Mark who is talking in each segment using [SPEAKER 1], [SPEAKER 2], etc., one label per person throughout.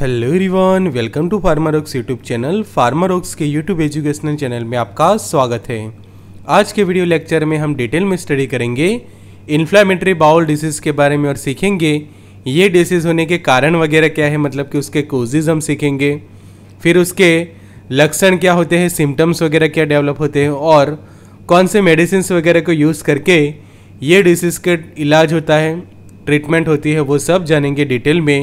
[SPEAKER 1] hello everyone welcome to Pharmarox YouTube channel Pharmarox के YouTube educational channel में आपका स्वागत है आज के वीडियो लेक्चर में हम डिटेल में स्टडी करेंगे इन्फ्लामेटरी बाउल डिसीज़ के बारे में और सीखेंगे ये डिसीज़ होने के कारण वगैरह क्या है मतलब कि उसके कोजेज हम सीखेंगे फिर उसके लक्षण क्या होते हैं सिम्टम्स वगैरह क्या डेवलप होते हैं और कौन से मेडिसिन वगैरह को यूज़ करके ये डिसीज़ का इलाज होता है ट्रीटमेंट होती है वो सब जानेंगे डिटेल में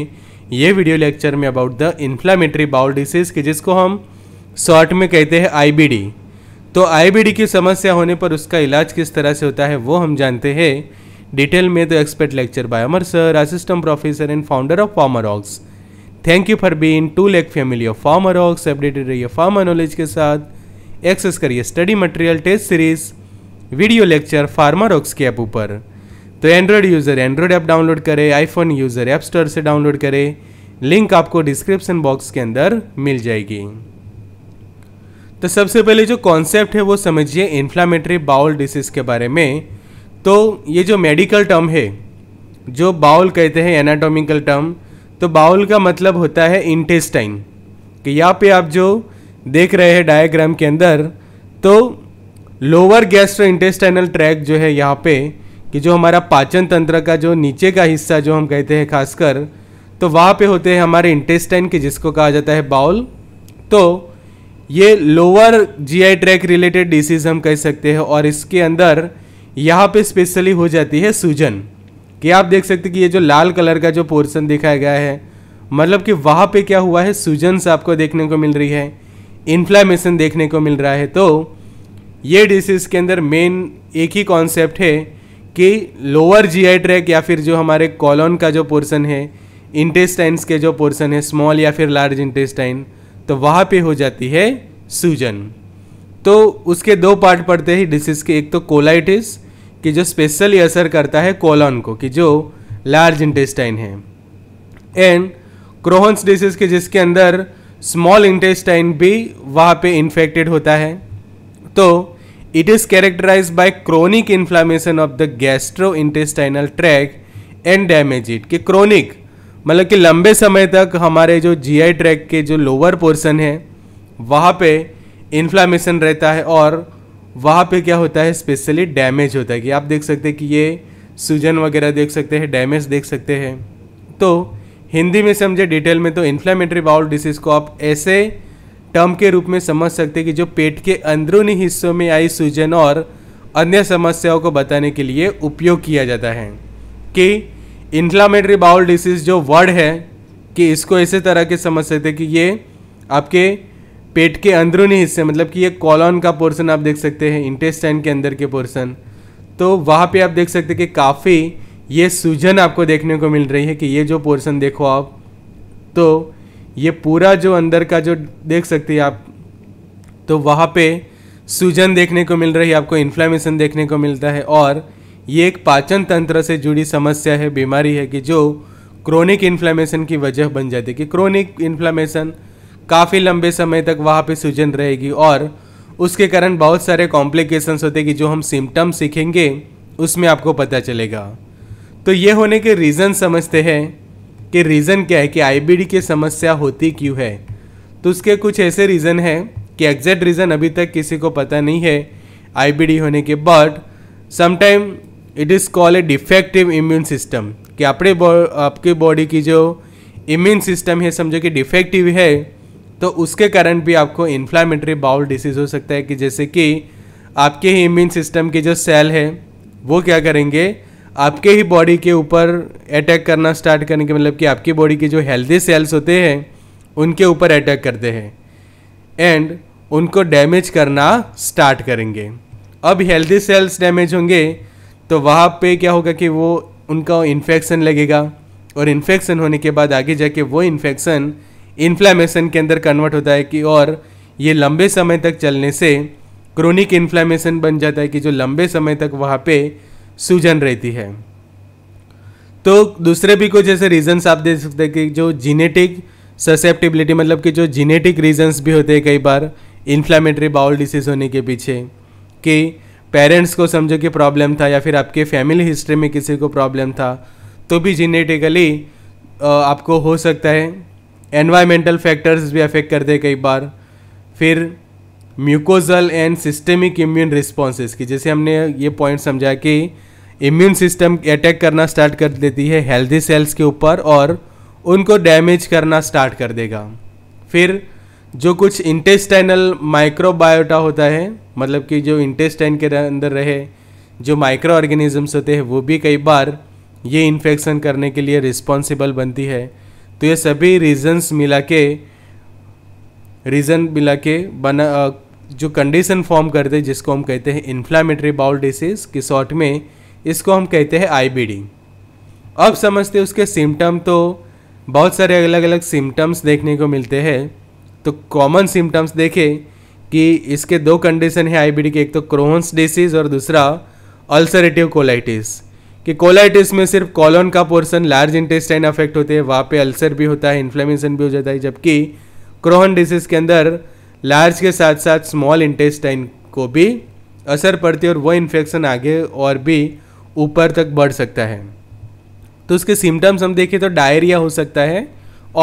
[SPEAKER 1] ये वीडियो लेक्चर में about the inflammatory bowel disease की जिसको हम शॉर्ट में कहते हैं आईबीडी तो आईबीडी की समस्या होने पर उसका इलाज किस तरह से होता है वो हम जानते हैं डिटेल में तो expert lecture by Amar sir assistant professor and founder of Pharmarox thank you for being to लेक family of Pharmarox updated रहिए फार्मर नॉलेज के साथ एक्सेस करिए study material test series video lecture Pharmarox के app ऊपर तो Android user Android app download करें iPhone user app store से डाउनलोड करें लिंक आपको डिस्क्रिप्शन बॉक्स के अंदर मिल जाएगी तो सबसे पहले जो कॉन्सेप्ट है वो समझिए इन्फ्लामेटरी बाउल डिसीज़ के बारे में तो ये जो मेडिकल टर्म है जो बाउल कहते हैं एनाटॉमिकल टर्म तो बाउल का मतलब होता है इंटेस्टाइन कि यहाँ पे आप जो देख रहे हैं डायग्राम के अंदर तो लोअर गैस्ट्रो इंटेस्टाइनल ट्रैक जो है यहाँ पे कि जो हमारा पाचन तंत्र का जो नीचे का हिस्सा जो हम कहते हैं खासकर तो वहाँ पे होते हैं हमारे इंटेस्टाइन के जिसको कहा जाता है बाउल तो ये lower G I tract related disease हम कह सकते हैं और इसके अंदर यहाँ पे स्पेशली हो जाती है सूजन कि आप देख सकते कि ये जो लाल कलर का जो पोर्सन दिखाया गया है मतलब कि वहाँ पे क्या हुआ है सूजन से आपको देखने को मिल रही है इन्फ्लामेशन देखने को मिल रहा है तो ये डिसीज़ के अंदर मेन एक ही कॉन्सेप्ट है कि लोअर जीआई ट्रैक या फिर जो हमारे कॉलोन का जो पोर्सन है इंटेस्टाइन्स के जो पोर्सन है स्मॉल या फिर लार्ज इंटेस्टाइन तो वहाँ पे हो जाती है सूजन तो उसके दो पार्ट पड़ते हैं डिसीज़ के एक तो कोलाइटिस कि जो स्पेशली असर करता है कॉलोन को कि जो लार्ज इंटेस्टाइन है एंड क्रोहन्स डिसीज़ के जिसके अंदर स्मॉल इंटेस्टाइन भी वहाँ पे इन्फेक्टेड होता है तो it is characterize by chronic inflammation of the gastro intestinal tract and damage it कि क्रोनिक मतलब कि लंबे समय तक हमारे जो जी आई ट्रैक के जो लोअर पोर्सन है वहाँ पे इन्फ्लामेशन रहता है और वहाँ पे क्या होता है स्पेशली डैमेज होता है कि आप देख सकते हैं कि ये सूजन वगैरह देख सकते हैं डैमेज देख सकते हैं तो हिंदी में समझे डिटेल में तो इन्फ्लामेटरी बाउल डिसीज़ को आप ऐसे टर्म के रूप में समझ सकते हैं कि जो पेट के अंदरूनी हिस्सों में आई सूजन और अन्य समस्याओं को बताने के लिए उपयोग किया जाता है कि इन्फ्लामेटरी बाउल डिसीज जो वर्ड है कि इसको ऐसे तरह के समझ सकते हैं कि ये आपके पेट के अंदरूनी हिस्से मतलब कि ये कॉलोन का पोर्सन आप देख सकते हैं इंटेस्टाइन के अंदर के पोर्सन तो वहाँ पे आप देख सकते हैं कि काफ़ी ये सूजन आपको देखने को मिल रही है कि ये जो पोर्सन देखो आप तो ये पूरा जो अंदर का जो देख सकते हैं आप तो वहाँ पे सूजन देखने को मिल रही है आपको इन्फ्लामेशन देखने को मिलता है और ये एक पाचन तंत्र से जुड़ी समस्या है बीमारी है कि जो क्रोनिक इन्फ्लामेशन की वजह बन जाती है कि क्रोनिक इन्फ्लामेशन काफ़ी लंबे समय तक वहाँ पे सूजन रहेगी और उसके कारण बहुत सारे कॉम्प्लिकेशंस होते हैं कि जो हम सिम्टम सीखेंगे उसमें आपको पता चलेगा तो ये होने के रीज़न समझते हैं कि रीज़न क्या है कि आईबीडी की समस्या होती क्यों है तो उसके कुछ ऐसे रीज़न हैं कि एग्जैक्ट रीज़न अभी तक किसी को पता नहीं है आईबीडी होने के बाद sometime it is call a defective immune system कि अपने आपकी बॉडी की जो इम्यून सिस्टम है समझो कि डिफेक्टिव है तो उसके कारण भी आपको इन्फ्लामेटरी बाउल डिसीज़ हो सकता है कि जैसे कि आपके ही इम्यून सिस्टम के जो सेल है वो क्या करेंगे आपके ही बॉडी के ऊपर अटैक करना स्टार्ट करने के मतलब कि आपकी बॉडी के जो हेल्दी सेल्स होते हैं उनके ऊपर अटैक करते हैं एंड उनको डैमेज करना स्टार्ट करेंगे अब हेल्दी सेल्स डैमेज होंगे तो वहाँ पे क्या होगा कि वो उनका इन्फेक्शन लगेगा और इन्फेक्शन होने के बाद आगे जाके वो इन्फेक्शन इन्फ्लामेशन के अंदर कन्वर्ट होता है कि और ये लंबे समय तक चलने से क्रोनिक इन्फ्लामेशन बन जाता है कि जो लंबे समय तक वहाँ पे सूजन रहती है तो दूसरे भी कुछ ऐसे रीजंस आप देख सकते हैं कि जो जीनेटिक ससेप्टिबिलिटी मतलब कि जो जीनेटिक रीजंस भी होते हैं कई बार इन्फ्लामेटरी बाउल डिसीज़ होने के पीछे कि पेरेंट्स को समझो कि प्रॉब्लम था या फिर आपके फैमिली हिस्ट्री में किसी को प्रॉब्लम था तो भी जीनेटिकली आपको हो सकता है एनवायरमेंटल फैक्टर्स भी अफेक्ट करते कई बार फिर mucosal and systemic immune responses की जैसे हमने ये पॉइंट समझा कि इम्यून सिस्टम अटैक करना स्टार्ट कर देती है हेल्दी सेल्स के ऊपर और उनको डैमेज करना स्टार्ट कर देगा फिर जो कुछ इंटेस्टाइनल माइक्रोबायोटा होता है मतलब कि जो इंटेस्टाइन के अंदर रहे जो माइक्रो ऑर्गेनिजम्स होते हैं वो भी कई बार ये इन्फेक्शन करने के लिए रिस्पॉन्सिबल बनती है तो ये सभी रीजन्स मिला के रीज़न मिला के बना जो कंडीशन फॉर्म करते हैं जिसको हम कहते हैं इन्फ्लामेटरी बाउल डिसीज़ के शॉर्ट में इसको हम कहते हैं डी अब समझते हैं उसके सिम्टम तो बहुत सारे अलग अलग सिम्टम्स देखने को मिलते हैं तो कॉमन सिम्टम्स देखें कि इसके दो कंडीशन है आई के एक तो क्रोहन्स डिसीज़ और दूसरा अल्सरेटिव कोलाइटिस कि कोलाइटिस में सिर्फ कॉलोन का पोर्सन लार्ज इंटेस्टाइन अफेक्ट होते हैं वहाँ पे अल्सर भी होता है इन्फ्लेमेशन भी हो जाता है जबकि क्रोहन डिसीज़ के अंदर लार्ज के साथ साथ स्मॉल इंटेस्टाइन को भी असर पड़ती है और वो इन्फेक्शन आगे और भी ऊपर तक बढ़ सकता है तो उसके सिम्टम्स हम देखें तो डायरिया हो सकता है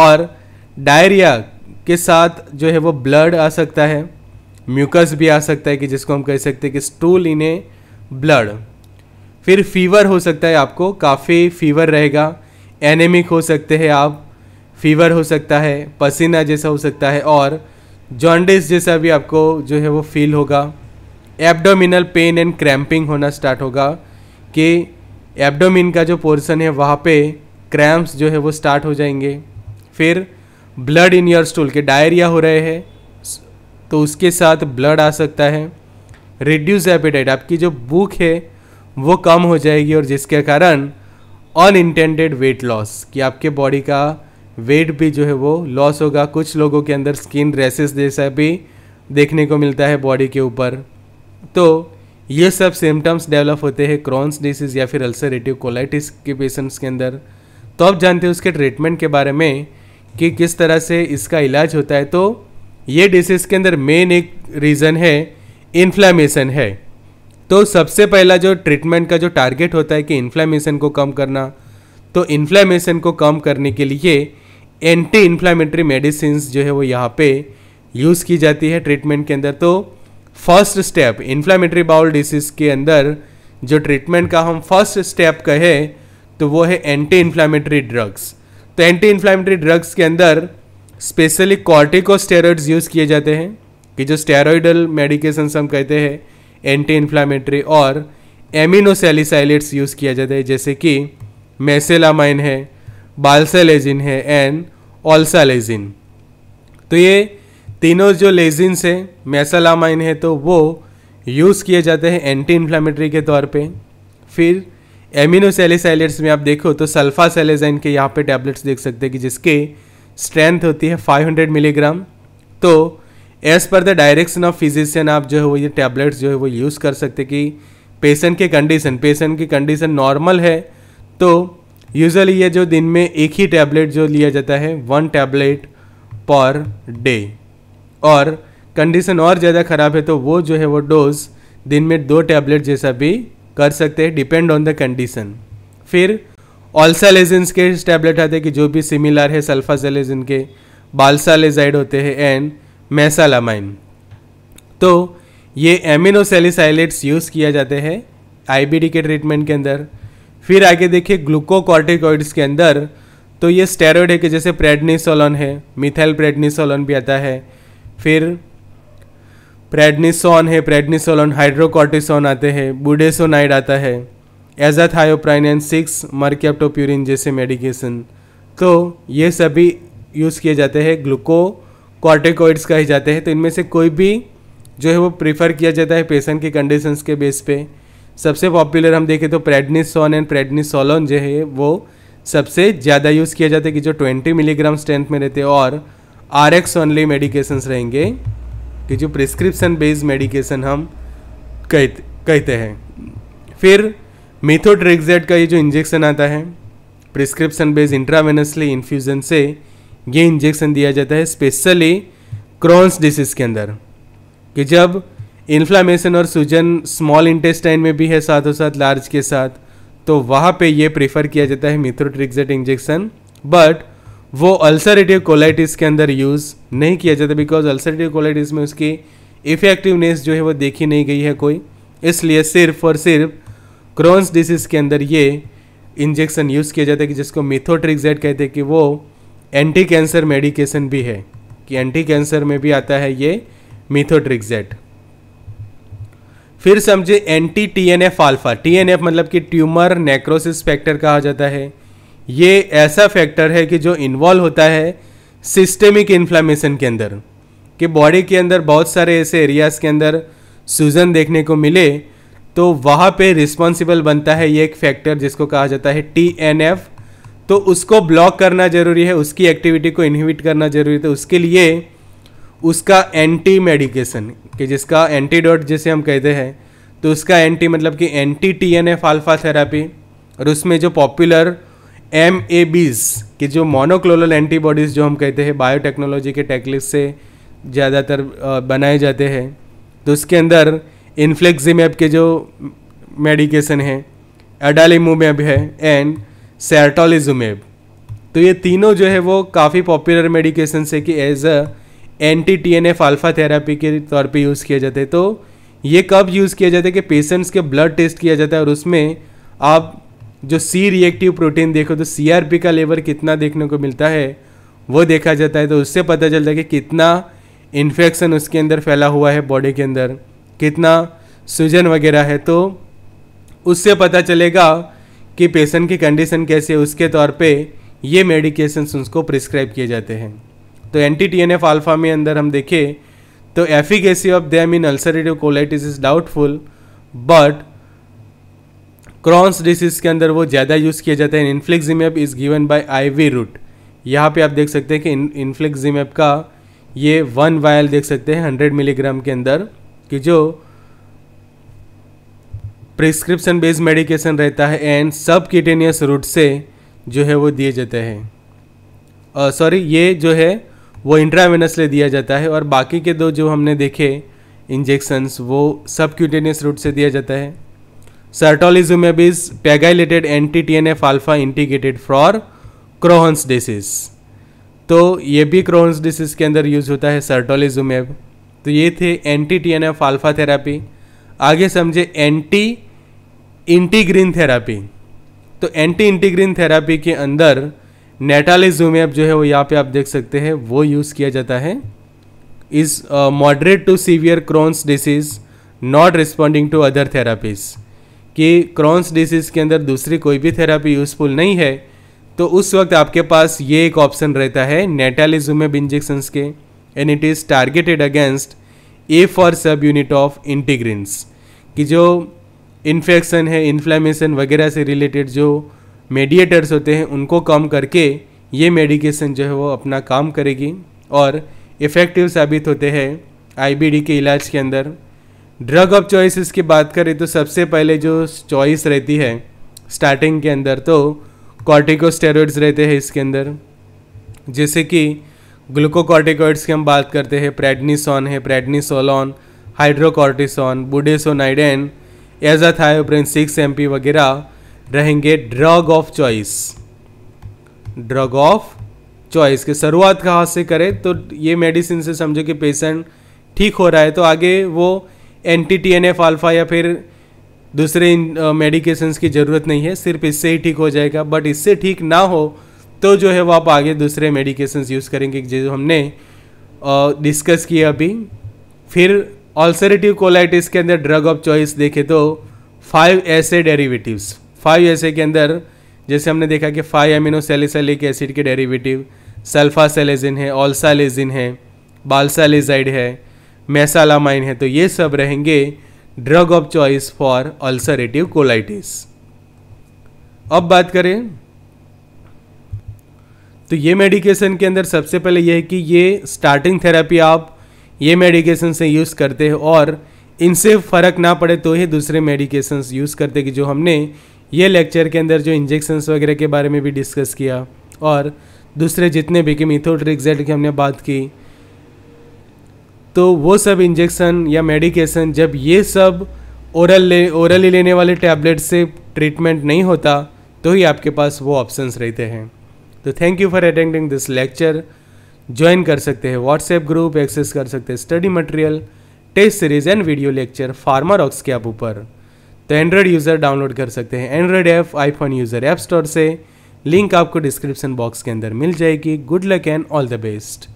[SPEAKER 1] और डायरिया के साथ जो है वो ब्लड आ सकता है म्यूकस भी आ सकता है कि जिसको हम कह सकते हैं कि स्टूल इन ए ब्लड फिर फीवर हो सकता है आपको काफ़ी फीवर रहेगा एनेमिक हो सकते हैं आप फीवर हो सकता है पसीना जैसा हो सकता है और जॉन्डिस जैसा भी आपको जो है वो फील होगा एब्डोमिनल पेन एंड क्रैम्पिंग होना स्टार्ट होगा कि एब्डोमिन का जो पोर्शन है वहाँ पे क्रैम्प्स जो है वो स्टार्ट हो जाएंगे फिर ब्लड इन योर स्टूल के डायरिया हो रहे हैं तो उसके साथ ब्लड आ सकता है रिड्यूस एपिटाइट आपकी जो भूख है वो कम हो जाएगी और जिसके कारण अनइंटेंडेड वेट लॉस कि आपके बॉडी का वेट भी जो है वो लॉस होगा कुछ लोगों के अंदर स्किन रेसेस जैसा भी देखने को मिलता है बॉडी के ऊपर तो ये सब सिम्टम्स डेवलप होते हैं क्रॉन्स डिसीज़ या फिर अल्सरेटिव कोलाइटिस के पेशेंट्स के अंदर तो आप जानते हैं उसके ट्रीटमेंट के बारे में कि किस तरह से इसका इलाज होता है तो ये डिसीज़ के अंदर मेन एक रीज़न है इन्फ्लामेशन है तो सबसे पहला जो ट्रीटमेंट का जो टारगेट होता है कि इन्फ्लामेशन को कम करना तो इन्फ्लामेशन को कम करने के लिए एंटी इन्फ्लामेटरी मेडिसिन जो है वो यहाँ पे यूज़ की जाती है ट्रीटमेंट के अंदर तो first step inflammatory bowel disease के अंदर जो ट्रीटमेंट का हम फर्स्ट स्टेप कहें तो वो है एंटी इन्फ्लामेटरी ड्रग्स तो एंटी इन्फ्लामेटरी ड्रग्स के अंदर स्पेशली कॉर्टिकोस्टेरॉइड्स यूज़ किए जाते हैं कि जो स्टेरॉइडल मेडिकेशन हम कहते हैं एंटी इन्फ्लामेटरी और एमिनोसेलिसाइलेट्स यूज़ किया जाता है जैसे कि मेसेलामाइन है बालसेलेजिन है एंड ऑल्सा लेजिन तो ये तीनों जो लेजिन्स हैं मैसालामाइन है तो वो यूज़ किए जाते हैं एंटी इन्फ्लामेटरी के तौर पे फिर एमिनोसेलिसाइलेट्स में आप देखो तो सल्फा सेलेजाइन के यहाँ पे टैबलेट्स देख सकते हैं कि जिसके स्ट्रेंथ होती है 500 मिलीग्राम तो as per the direction of physician आप जो है वो ये टैबलेट्स जो है वो यूज़ कर सकते कि पेशेंट के कंडीशन पेशेंट की कंडीशन नॉर्मल है तो यूजली ये जो दिन में एक ही टैबलेट जो लिया जाता है वन टैबलेट पर डे और कंडीशन और ज़्यादा ख़राब है तो वो जो है वो डोज दिन में दो टैबलेट जैसा भी कर सकते हैं डिपेंड ऑन द कंडीशन फिर ऑल्सालेजेंस के टैबलेट आते हैं कि जो भी सिमिलर है सल्फाजेलेजिन के बाल्सालेजाइड होते हैं एंड मैसालामाइन तो ये एमिनोसेलिसाइलेट्स यूज़ किया जाते हैं आई के ट्रीटमेंट के अंदर फिर आगे देखिए ग्लूकोकॉर्टिकॉइड्स के अंदर तो ये स्टेरॉयड है कि जैसे प्रेडनिसोलन है मिथाइल प्रेडनिसोलन भी आता है फिर प्रेडनिसोन है प्रेडनिसोलन हाइड्रोकॉर्टिसोन आते हैं बुडेसोनाइड आता है एजाथायोप्राइन एन सिक्स मर्कैप्टोप्यूरिन जैसे मेडिकेशन तो ये सभी यूज़ किए जाते हैं ग्लूको कॉर्टिकॉइड्स कहे जाते हैं तो इनमें से कोई भी जो है वो प्रीफर किया जाता है पेशेंट की कंडीशंस के बेस पे सबसे पॉपुलर हम देखें तो प्रेडनिसोन एंड प्रेडनिसोलोन जो है वो सबसे ज़्यादा यूज़ किया जाता है कि जो 20 मिलीग्राम स्ट्रेंथ में रहते हैं और आर एक्स ऑनली मेडिकेशन रहेंगे कि जो प्रिस्क्रिप्शन बेस्ड मेडिकेशन हम कहते कहते हैं फिर मेथोड्रेग्जेट का ये जो इंजेक्शन आता है प्रिस्क्रिप्शन बेस्ड इंट्रावेनसली इन्फ्यूज़न से ये इंजेक्शन दिया जाता है स्पेशली क्रॉन्स डिसीज़ के अंदर कि जब इन्फ्लामेशन और सूजन स्मॉल इंटेस्टाइन में भी है साथों साथ लार्ज के साथ तो वहाँ पे ये प्रेफर किया जाता है मिथ्रोट्रिक्जेट इंजेक्शन बट वो अल्सरेटिव कोलाइटिस के अंदर यूज़ नहीं किया जाता बिकॉज अल्सरेटिव कोलाइटिस में उसकी इफेक्टिवनेस जो है वो देखी नहीं गई है कोई इसलिए सिर्फ और सिर्फ क्रोन्स डिसीज़ के अंदर ये इंजेक्शन यूज़ किया जाता है कि जिसको मिथोट्रिक्जेट कहते हैं कि वो एंटी कैंसर मेडिकेशन भी है कि एंटी कैंसर में भी आता है ये मिथोट्रिक्जेट फिर समझे anti T N F alpha T N F मतलब कि ट्यूमर नेक्रोसिस फैक्टर कहा जाता है ये ऐसा फैक्टर है कि जो इन्वॉल्व होता है सिस्टेमिक इन्फ्लामेशन के अंदर कि बॉडी के अंदर बहुत सारे ऐसे एरियाज़ के अंदर सूजन देखने को मिले तो वहाँ पे रिस्पॉन्सिबल बनता है ये एक फैक्टर जिसको कहा जाता है टी एन एफ तो उसको ब्लॉक करना ज़रूरी है उसकी एक्टिविटी को इनहिबिट करना ज़रूरी है तो उसके लिए उसका एंटी मेडिकेशन कि जिसका एंटीडोट जिसे हम कहते हैं तो उसका एंटी मतलब कि anti T N F alpha therapy और उसमें जो पॉपुलर एम ए बीज के जो मोनोक्लोनल एंटीबॉडीज़ जो हम कहते हैं बायोटेक्नोलॉजी के टेक्निक से ज़्यादातर बनाए जाते हैं तो उसके अंदर इन्फ्लेक्जीमेब के जो मेडिकेशन है एडालीमोमेब है एंड सेटोलिजुमेब तो ये तीनों जो है वो काफ़ी पॉपुलर मेडिकेशन से कि as a anti T N F alpha therapy के तौर पे यूज़ किया जाते हैं तो ये कब यूज़ किया जाता है कि पेशेंट्स के ब्लड टेस्ट किया जाता है और उसमें आप जो सी रिएक्टिव प्रोटीन देखो तो सी आर पी का लेवल कितना देखने को मिलता है वो देखा जाता है तो उससे पता चलता है कि कितना इन्फेक्शन उसके अंदर फैला हुआ है बॉडी के अंदर कितना सूजन वगैरह है तो उससे पता चलेगा कि पेशेंट की कंडीशन कैसी है उसके तौर पे ये मेडिकेशंस उसको प्रिस्क्राइब किए जाते हैं तो anti T N F alpha में अंदर हम देखें तो efficacy of them in ulcerative colitis is doubtful but Crohn's disease के अंदर वो ज़्यादा यूज़ किया जाता है infliximab is given by IV route यहाँ पे आप देख सकते हैं कि इन्फ्लेक्जिमेप का ये वन वायल देख सकते हैं हंड्रेड मिलीग्राम के अंदर कि जो प्रिस्क्रिप्शन बेस्ड मेडिकेशन रहता है एंड सब किटेनियस रूट से जो है वो दिए जाते हैं सॉरी ये जो है वो इंट्रावेनसली दिया जाता है और बाकी के दो जो हमने देखे इंजेक्शंस वो सब क्यूटेनियस रूट से दिया जाता है certolizumab is pegylated anti T N F alpha integrated for Crohn's disease तो ये भी क्रोहन्स डिसीज के अंदर यूज होता है सर्टोलिजुमेब तो ये थे anti T N F alpha therapy आगे समझे एंटी इंटीग्रीन थेरापी तो एंटी इंटीग्रीन थेरापी के अंदर नेटालिजोमियाब जो है वो यहाँ पे आप देख सकते हैं वो यूज़ किया जाता है is moderate to severe Crohn's disease not responding to other therapies कि क्रॉन्स डिसीज़ के अंदर दूसरी कोई भी थेरापी यूज़फुल नहीं है तो उस वक्त आपके पास ये एक ऑप्शन रहता है नेटालिजुमेब इंजेक्शंस के and it is targeted against a four subunit of integrins कि जो इन्फेक्शन है इन्फ्लेमेशन वगैरह से रिलेटेड जो मेडिएटर्स होते हैं उनको कम करके ये मेडिकेशन जो है वो अपना काम करेगी और इफ़ेक्टिव साबित होते हैं आईबीडी के इलाज के अंदर ड्रग ऑफ चॉइसिस की बात करें तो सबसे पहले जो चॉइस रहती है स्टार्टिंग के अंदर तो कॉर्टिकोस्टेरॉइड्स रहते हैं इसके अंदर जैसे कि ग्लूकोकॉर्टिकॉइड्स की हम बात करते हैं प्रेडनीसोन है प्रेडनीसोलॉन हाइड्रोकॉर्टिसॉन बुडेसोनाइडेन एजाथायोप्रिन सिक्स एम वगैरह रहेंगे drug of choice drug of choice के शुरुआत कहाँ से करें तो ये मेडिसिन से समझो कि पेशेंट ठीक हो रहा है तो आगे वो anti T N F alpha या फिर दूसरे मेडिकेशंस की ज़रूरत नहीं है सिर्फ इससे ही ठीक हो जाएगा बट इससे ठीक ना हो तो जो है वो आप आगे दूसरे मेडिकेशंस यूज़ करेंगे जो हमने डिस्कस किया अभी फिर ऑल्सरेटिव कोलाइटिस के अंदर ड्रग ऑफ चॉइस देखे तो फाइव ऐसे डेरिवेटिव्स फाइव ऐसे के अंदर जैसे हमने देखा कि फाइव एमिनो सेलिसलिक एसिड के डेरिवेटिव सल्फा सेलेजिन है ऑल्सालेजिन है बालसालेजाइड है मैसालामाइन है तो ये सब रहेंगे drug of choice for ulcerative colitis अब बात करें तो ये मेडिकेशन के अंदर सबसे पहले यह है कि ये स्टार्टिंग थेरेपी आप ये मेडिकेशन से यूज़ करते हैं और इनसे फ़र्क ना पड़े तो ही दूसरे मेडिकेशंस यूज़ करते कि जो हमने ये लेक्चर के अंदर जो इंजेक्शन्स वगैरह के बारे में भी डिस्कस किया और दूसरे जितने भी कि मिथोट्रिक्जेट की हमने बात की तो वो सब इंजेक्शन या मेडिकेशन जब ये सब ओरल ले ओरली लेने वाले टैबलेट से ट्रीटमेंट नहीं होता तो ही आपके पास वो ऑप्शंस रहते हैं तो thank you for attending this lecture join कर सकते हैं व्हाट्सएप ग्रुप एक्सेस कर सकते हैं study material test series and video lecture Pharma Rocks के आप ऊपर तो एंड्रॉयड यूज़र डाउनलोड कर सकते हैं Android app iPhone user app store से लिंक आपको डिस्क्रिप्शन बॉक्स के अंदर मिल जाएगी good luck and all the best